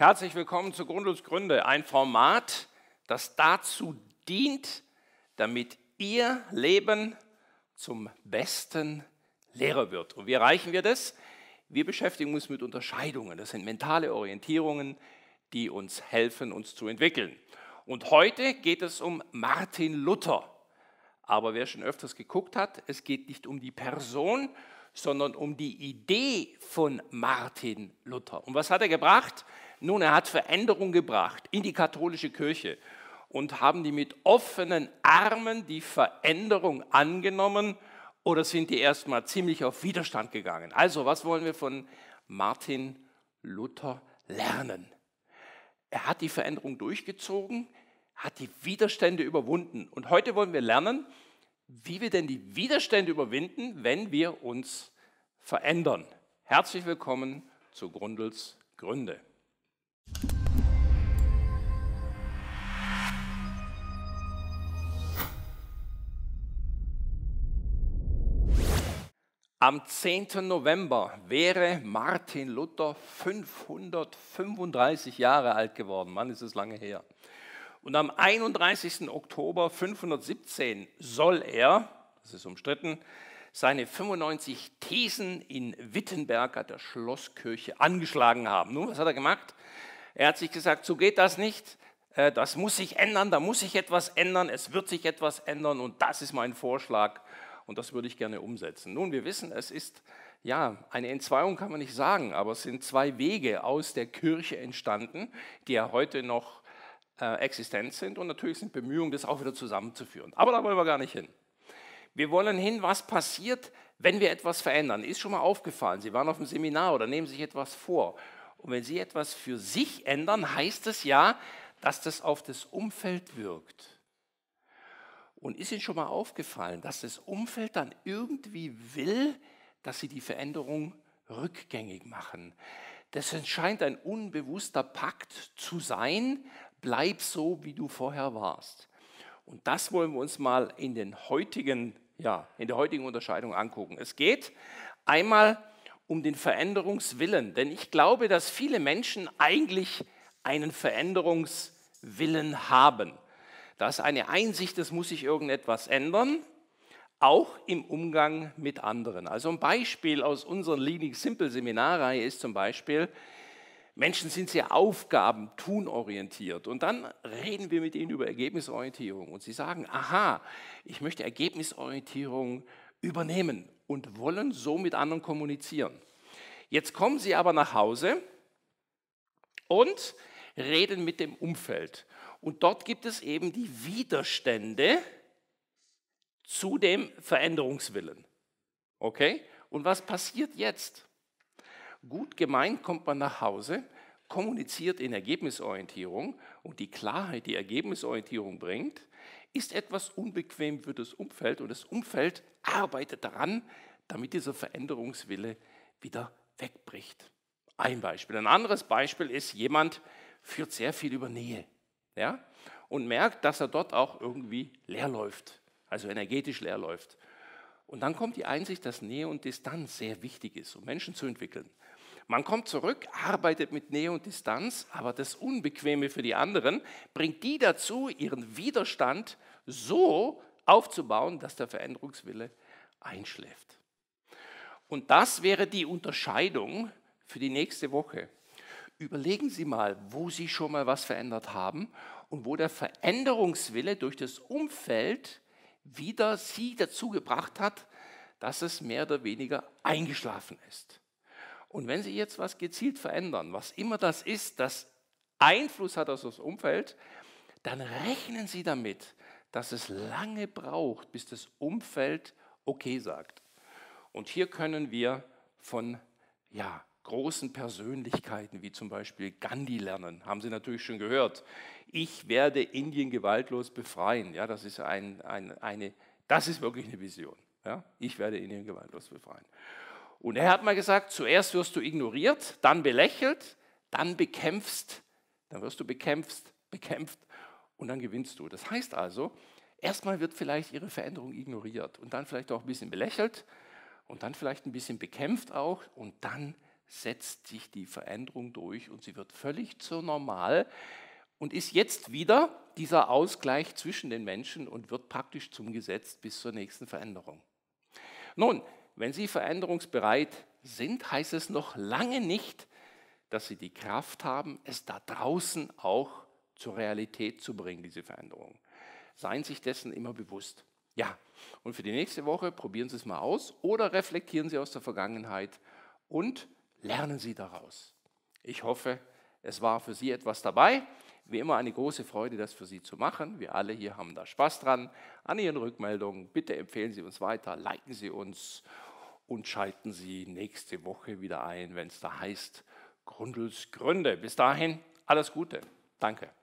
Herzlich willkommen zu Grundlos Gründe, ein Format, das dazu dient, damit Ihr Leben zum Besten Lehrer wird. Und wie erreichen wir das? Wir beschäftigen uns mit Unterscheidungen. Das sind mentale Orientierungen, die uns helfen, uns zu entwickeln. Und heute geht es um Martin Luther. Aber wer schon öfters geguckt hat, es geht nicht um die Person, sondern um die Idee von Martin Luther. Und was hat er gebracht? Nun, er hat Veränderung gebracht in die katholische Kirche und haben die mit offenen Armen die Veränderung angenommen oder sind die erstmal ziemlich auf Widerstand gegangen? Also, was wollen wir von Martin Luther lernen? Er hat die Veränderung durchgezogen, hat die Widerstände überwunden. Und heute wollen wir lernen, wie wir denn die Widerstände überwinden, wenn wir uns verändern. Herzlich willkommen zu Grundels Gründe. Am 10. November wäre Martin Luther 535 Jahre alt geworden. Mann, ist es lange her. Und am 31. Oktober 517 soll er, das ist umstritten, seine 95 Thesen in Wittenberg an der Schlosskirche angeschlagen haben. Nun, was hat er gemacht? Er hat sich gesagt, so geht das nicht, äh, das muss sich ändern, da muss sich etwas ändern, es wird sich etwas ändern und das ist mein Vorschlag. Und das würde ich gerne umsetzen. Nun, wir wissen, es ist, ja, eine Entzweiung kann man nicht sagen, aber es sind zwei Wege aus der Kirche entstanden, die ja heute noch äh, existent sind. Und natürlich sind Bemühungen, das auch wieder zusammenzuführen. Aber da wollen wir gar nicht hin. Wir wollen hin, was passiert, wenn wir etwas verändern. Ist schon mal aufgefallen, Sie waren auf dem Seminar oder nehmen sich etwas vor. Und wenn Sie etwas für sich ändern, heißt es ja, dass das auf das Umfeld wirkt. Und ist Ihnen schon mal aufgefallen, dass das Umfeld dann irgendwie will, dass Sie die Veränderung rückgängig machen? Das scheint ein unbewusster Pakt zu sein, bleib so, wie du vorher warst. Und das wollen wir uns mal in, den heutigen, ja, in der heutigen Unterscheidung angucken. Es geht einmal um den Veränderungswillen, denn ich glaube, dass viele Menschen eigentlich einen Veränderungswillen haben. Da ist eine Einsicht, es muss sich irgendetwas ändern, auch im Umgang mit anderen. Also ein Beispiel aus unserer Leading Simple Seminarreihe ist zum Beispiel, Menschen sind sehr aufgaben-, tunorientiert. Und dann reden wir mit ihnen über Ergebnisorientierung. Und sie sagen, aha, ich möchte Ergebnisorientierung übernehmen und wollen so mit anderen kommunizieren. Jetzt kommen sie aber nach Hause und reden mit dem Umfeld. Und dort gibt es eben die Widerstände zu dem Veränderungswillen. Okay? Und was passiert jetzt? Gut gemeint kommt man nach Hause, kommuniziert in Ergebnisorientierung und die Klarheit, die Ergebnisorientierung bringt, ist etwas unbequem für das Umfeld und das Umfeld arbeitet daran, damit dieser Veränderungswille wieder wegbricht. Ein Beispiel. Ein anderes Beispiel ist jemand, führt sehr viel über Nähe. Ja? Und merkt, dass er dort auch irgendwie leer läuft, also energetisch leer läuft. Und dann kommt die Einsicht, dass Nähe und Distanz sehr wichtig ist, um Menschen zu entwickeln. Man kommt zurück, arbeitet mit Nähe und Distanz, aber das Unbequeme für die anderen bringt die dazu, ihren Widerstand so aufzubauen, dass der Veränderungswille einschläft. Und das wäre die Unterscheidung für die nächste Woche. Überlegen Sie mal, wo Sie schon mal was verändert haben und wo der Veränderungswille durch das Umfeld wieder Sie dazu gebracht hat, dass es mehr oder weniger eingeschlafen ist. Und wenn Sie jetzt was gezielt verändern, was immer das ist, das Einfluss hat auf das Umfeld, dann rechnen Sie damit, dass es lange braucht, bis das Umfeld okay sagt. Und hier können wir von ja, großen Persönlichkeiten wie zum Beispiel Gandhi lernen. Haben Sie natürlich schon gehört. Ich werde Indien gewaltlos befreien. Ja, das ist ein, ein, eine, das ist wirklich eine Vision. Ja, ich werde Indien gewaltlos befreien. Und er hat mal gesagt: Zuerst wirst du ignoriert, dann belächelt, dann bekämpfst, dann wirst du bekämpft, bekämpft und dann gewinnst du. Das heißt also, erstmal wird vielleicht ihre Veränderung ignoriert und dann vielleicht auch ein bisschen belächelt und dann vielleicht ein bisschen bekämpft auch und dann setzt sich die Veränderung durch und sie wird völlig zur Normal und ist jetzt wieder dieser Ausgleich zwischen den Menschen und wird praktisch zum Gesetz bis zur nächsten Veränderung. Nun, wenn Sie veränderungsbereit sind, heißt es noch lange nicht, dass Sie die Kraft haben, es da draußen auch zur Realität zu bringen, diese Veränderung. Seien sich dessen immer bewusst. Ja, und für die nächste Woche probieren Sie es mal aus oder reflektieren Sie aus der Vergangenheit und Lernen Sie daraus. Ich hoffe, es war für Sie etwas dabei. Wie immer eine große Freude, das für Sie zu machen. Wir alle hier haben da Spaß dran. An Ihren Rückmeldungen, bitte empfehlen Sie uns weiter, liken Sie uns und schalten Sie nächste Woche wieder ein, wenn es da heißt Grundels Gründe. Bis dahin, alles Gute. Danke.